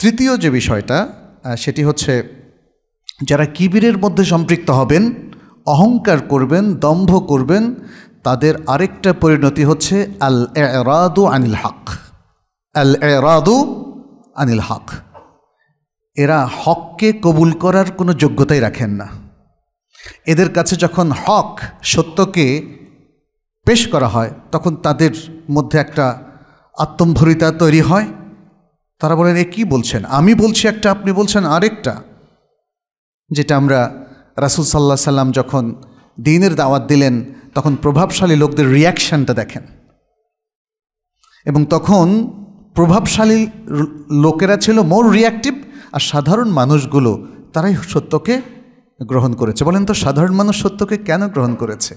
তৃতীয় যে বিষয়টা সেটি হচ্ছে যারা কিবিরের মধ্যে সম্পৃক্ত হবেন অহংকার করবেন দম্ভ করবেন তাদের আরেকটা পরিণতি হচ্ছে আল এরাদু আনিল হক আল এরাদু আনিল হক এরা হককে কবুল করার কোনো যোগ্যতাই রাখেন না এদের কাছে যখন হক সত্যকে পেশ করা হয় তখন তাদের মধ্যে একটা আত্মম্ভরিতা তৈরি হয় তারা বলেন এ কী বলছেন আমি বলছি একটা আপনি বলছেন আরেকটা যেটা আমরা রাসুল সাল্লাহ সাল্লাম যখন দিনের দাওয়াত দিলেন তখন প্রভাবশালী লোকদের রিয়াকশানটা দেখেন এবং তখন প্রভাবশালী লোকেরা ছিল মোর রিয়াক্টিভ আর সাধারণ মানুষগুলো তারাই সত্যকে গ্রহণ করেছে বলেন তো সাধারণ মানুষ সত্যকে কেন গ্রহণ করেছে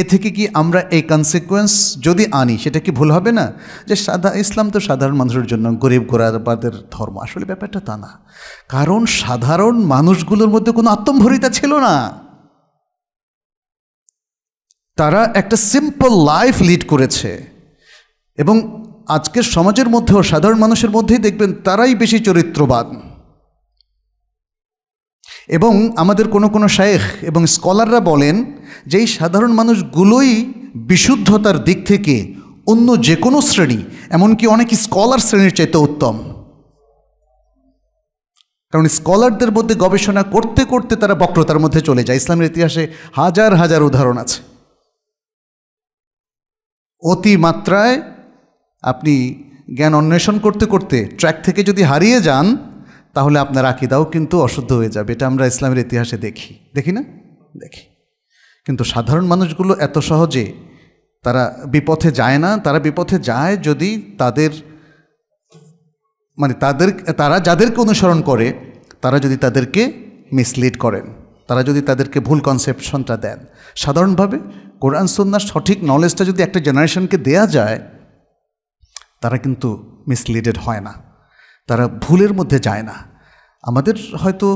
এ থেকে কি আমরা এই কনসিকোয়েন্স যদি আনি সেটা কি ভুল হবে না যে সাদা ইসলাম তো সাধারণ মানুষের জন্য গরিব গোরাবাদের ধর্ম আসলে ব্যাপারটা তা না কারণ সাধারণ মানুষগুলোর মধ্যে কোনো আত্মভরিতা ছিল না তারা একটা সিম্পল লাইফ লিড করেছে এবং আজকের সমাজের মধ্যেও সাধারণ মানুষের মধ্যেই দেখবেন তারাই বেশি চরিত্রবান এবং আমাদের কোনো কোনো শায়েখ এবং স্কলাররা বলেন যেই সাধারণ মানুষগুলোই বিশুদ্ধতার দিক থেকে অন্য যে কোনো শ্রেণী এমনকি অনেক স্কলার শ্রেণীর চাইতে উত্তম কারণ স্কলারদের মধ্যে গবেষণা করতে করতে তারা বক্রতার মধ্যে চলে যায় ইসলামের ইতিহাসে হাজার হাজার উদাহরণ আছে অতি মাত্রায় আপনি জ্ঞান অন্বেষণ করতে করতে ট্র্যাক থেকে যদি হারিয়ে যান তাহলে আপনার আকিদাও কিন্তু অশুদ্ধ হয়ে যাবে এটা আমরা ইসলামের ইতিহাসে দেখি দেখি না দেখি কিন্তু সাধারণ মানুষগুলো এত সহজে তারা বিপথে যায় না তারা বিপথে যায় যদি তাদের মানে তাদের তারা যাদেরকে অনুসরণ করে তারা যদি তাদেরকে মিসলিড করেন তারা যদি তাদেরকে ভুল কনসেপশনটা দেন সাধারণভাবে কোরআন সন্ন্যার সঠিক নলেজটা যদি একটা জেনারেশনকে দেয়া যায় তারা কিন্তু মিসলিডেড হয় না তারা ভুলের মধ্যে যায় না আমাদের হয়তো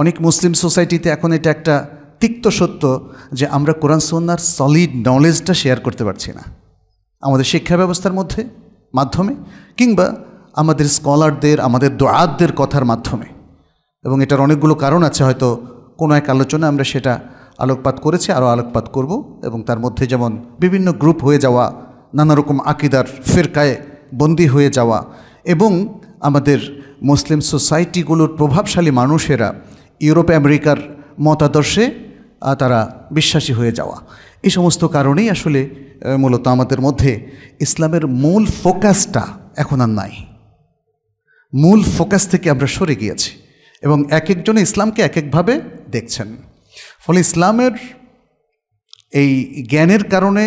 অনেক মুসলিম সোসাইটিতে এখন এটা একটা তিক্ত সত্য যে আমরা কোরআন সন্ন্যার সলিড নলেজটা শেয়ার করতে পারছি না আমাদের শিক্ষা ব্যবস্থার মধ্যে মাধ্যমে কিংবা আমাদের স্কলারদের আমাদের দোয়াদদের কথার মাধ্যমে এবং এটার অনেকগুলো কারণ আছে হয়তো কোনো এক আলোচনা আমরা সেটা আলোকপাত করেছি আরও আলোকপাত করব এবং তার মধ্যে যেমন বিভিন্ন গ্রুপ হয়ে যাওয়া নানা রকম আকিদার ফেরকায় বন্দী হয়ে যাওয়া এবং আমাদের মুসলিম সোসাইটিগুলোর প্রভাবশালী মানুষেরা ইউরোপ আমেরিকার মতাদর্শে তারা বিশ্বাসী হয়ে যাওয়া এই সমস্ত কারণেই আসলে মূলত আমাদের মধ্যে ইসলামের মূল ফোকাসটা এখন আর নাই মূল ফোকাস থেকে আমরা সরে গিয়েছি এবং এক একজনে ইসলামকে এক একভাবে দেখছেন ফলে ইসলামের এই জ্ঞানের কারণে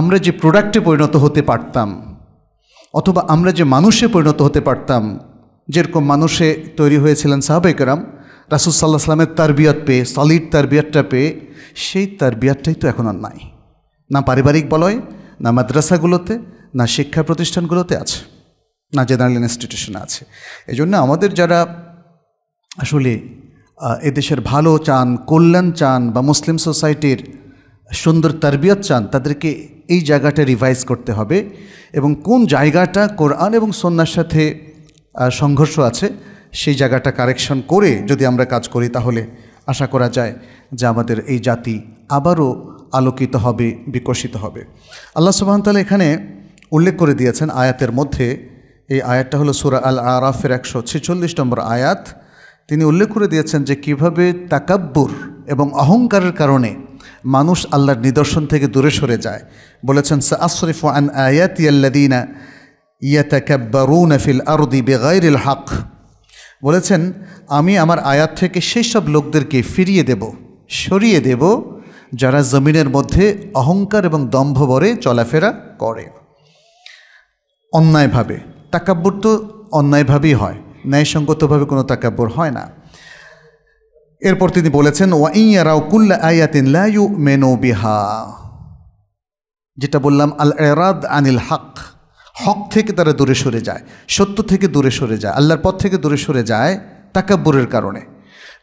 আমরা যে প্রোডাক্টে পরিণত হতে পারতাম অথবা আমরা যে মানুষে পরিণত হতে পারতাম যেরকম মানুষে তৈরি হয়েছিলেন সাহাবেকরাম রাসুল সাল্লাহ সাল্লামের তারবিয়াত পেয়ে সলিড তারবিয়াতটা পেয়ে সেই তারবিয়তটাই তো এখন আর নাই না পারিবারিক বলয় না মাদ্রাসাগুলোতে না শিক্ষা প্রতিষ্ঠানগুলোতে আছে না জেনারেল ইনস্টিটিউশনে আছে এই জন্য আমাদের যারা আসলে এদেশের ভালো চান কল্যাণ চান বা মুসলিম সোসাইটির সুন্দর তারবিয়ত চান তাদেরকে এই জায়গাটা রিভাইজ করতে হবে এবং কোন জায়গাটা কোরআন এবং সন্ন্যার সাথে সংঘর্ষ আছে সেই জায়গাটা কারেকশন করে যদি আমরা কাজ করি তাহলে আশা করা যায় যে আমাদের এই জাতি আবারও আলোকিত হবে বিকশিত হবে আল্লাহ সুবাহতালা এখানে উল্লেখ করে দিয়েছেন আয়াতের মধ্যে এই আয়াতটা হলো সুরা আল আরাফের একশো ছেচল্লিশ নম্বর আয়াত তিনি উল্লেখ করে দিয়েছেন যে কিভাবে তাকাব্বুর এবং অহংকারের কারণে মানুষ আল্লাহর নিদর্শন থেকে দূরে সরে যায় বলেছেন সা আশরিফ আন আয়াত ইয়াল্লাদিনা তাকাব্বারুন ফিল আরদি বেগাইরিল হক বলেছেন আমি আমার আয়াত থেকে সেই সব লোকদেরকে ফিরিয়ে দেব সরিয়ে দেব যারা জমিনের মধ্যে অহংকার এবং দম্ভ বরে চলাফেরা করে অন্যায়ভাবে তাকাব্বর তো অন্যায়ভাবেই হয় ন্যায়সঙ্গতভাবে কোনো তাকাব্বর হয় না এরপর তিনি বলেছেন ওয়াইয়া রাউকুল্লা আয়াতিন লাইউ মেনো বিহা যেটা বললাম আল এরাদ আনিল হক হক থেকে তারা দূরে সরে যায় সত্য থেকে দূরে সরে যায় আল্লাহর পথ থেকে দূরে সরে যায় তাকাব্বুরের কারণে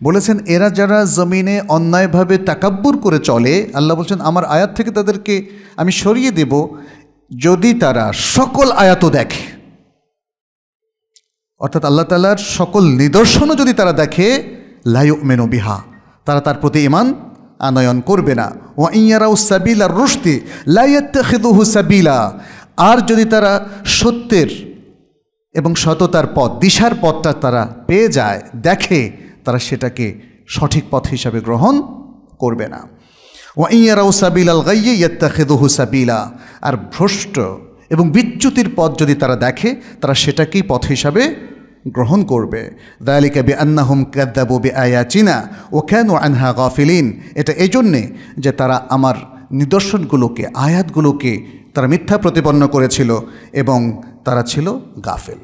বলেছেন এরা যারা জমিনে অন্যায়ভাবে তাকাব্বুর করে চলে আল্লাহ বলছেন আমার আয়াত থেকে তাদেরকে আমি সরিয়ে দেব যদি তারা সকল আয়াতও দেখে অর্থাৎ আল্লাহ তালার সকল নিদর্শনও যদি তারা দেখে লায়ক মেনো বিহা তারা তার প্রতি ইমান আনয়ন করবে না ওয়া ইয়ারাউ সাবিলা রুশতি লাইয়াত্তাখিদুহু সাবিলা আর যদি তারা সত্যের এবং সততার পথ দিশার পথটা তারা পেয়ে যায় দেখে তারা সেটাকে সঠিক পথ হিসাবে গ্রহণ করবে না ওয়াইয়ারাও সাবিল আল গাইয়ে খেদহু সাবিলা আর ভ্রষ্ট এবং বিচ্যুতির পথ যদি তারা দেখে তারা সেটাকেই পথ হিসাবে গ্রহণ করবে দায়ালিকা বি আন্নাহুম কাদ্দাবু বি চিনা ও কেন আনহা গাফিলিন এটা এজন্যে যে তারা আমার নিদর্শনগুলোকে আয়াতগুলোকে তারা মিথ্যা প্রতিপন্ন করেছিল এবং তারা ছিল গাফেল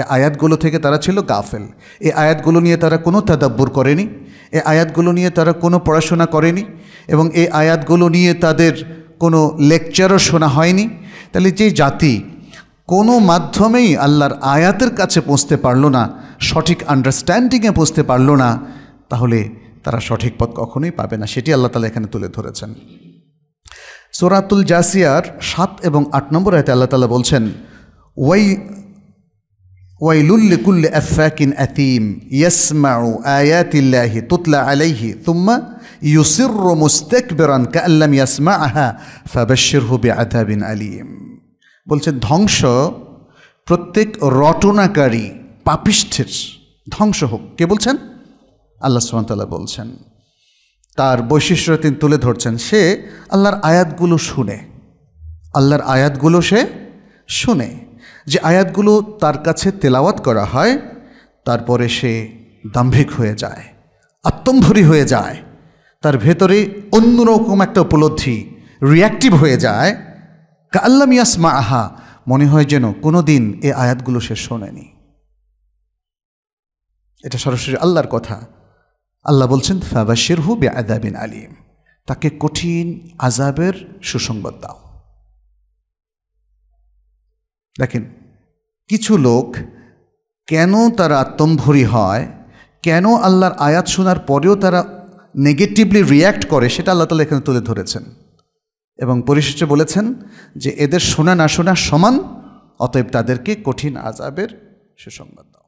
এ আয়াতগুলো থেকে তারা ছিল গাফেল এ আয়াতগুলো নিয়ে তারা কোনো তাদাব্বর করেনি এ আয়াতগুলো নিয়ে তারা কোনো পড়াশোনা করেনি এবং এই আয়াতগুলো নিয়ে তাদের কোনো লেকচারও শোনা হয়নি তাহলে যে জাতি কোনো মাধ্যমেই আল্লাহর আয়াতের কাছে পৌঁছতে পারল না সঠিক আন্ডারস্ট্যান্ডিংয়ে পৌঁছতে পারল না তাহলে তারা সঠিক পথ কখনোই পাবে না সেটি আল্লাহ তালা এখানে তুলে ধরেছেন সোরাতুল জাসিয়ার সাত এবং আট নম্বর আয়তে আল্লাহ তালা বলছেন ওয়াই ওয়াইলুল্লিকুল্লি আফাকিন আতিম ইয়াসমাউ আয়াতিল্লাহি তুতলা আলাইহি তুম্মা ইউসির বেরান কাল্লাম ইয়াসমা আহা ফাবাশির হুবি আদাবিন আলিম বলছেন ধ্বংস প্রত্যেক রটনাকারী পাপিষ্ঠের ধ্বংস হোক কে বলছেন আল্লাহ সোহানতাল্লাহ বলছেন তার বৈশিষ্ট্য তিনি তুলে ধরছেন সে আল্লাহর আয়াতগুলো শুনে আল্লাহর আয়াতগুলো সে শুনে যে আয়াতগুলো তার কাছে তেলাওয়াত করা হয় তারপরে সে দাম্ভিক হয়ে যায় আত্মম্ভরী হয়ে যায় তার ভেতরে অন্যরকম একটা উপলব্ধি রিয়াক্টিভ হয়ে যায় কাল্লাম মা আহা মনে হয় যেন কোনো দিন এ আয়াতগুলো সে শোনেনি এটা সরাসরি আল্লাহর কথা আল্লাহ বলছেন ফাবাশির হু বে আদাবিন আলিম তাকে কঠিন আজাবের সুসংবাদ দাও দেখেন কিছু লোক কেন তারা আত্মম্ভরী হয় কেন আল্লাহর আয়াত শোনার পরেও তারা নেগেটিভলি রিয়্যাক্ট করে সেটা আল্লাহ তালা এখানে তুলে ধরেছেন এবং পরিশেষে বলেছেন যে এদের শোনা না শোনা সমান অতএব তাদেরকে কঠিন আজাবের সুসংবাদ দাও